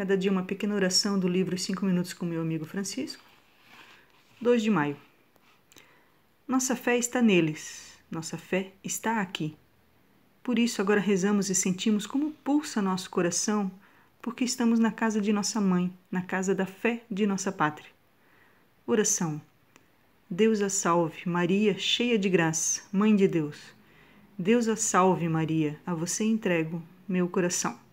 Cada dia uma pequena oração do livro 5 Minutos com meu amigo Francisco. 2 de maio. Nossa fé está neles, nossa fé está aqui. Por isso agora rezamos e sentimos como pulsa nosso coração, porque estamos na casa de nossa mãe, na casa da fé de nossa pátria. Oração. Deus a salve, Maria, cheia de graça, Mãe de Deus. Deus a salve, Maria, a você entrego meu coração.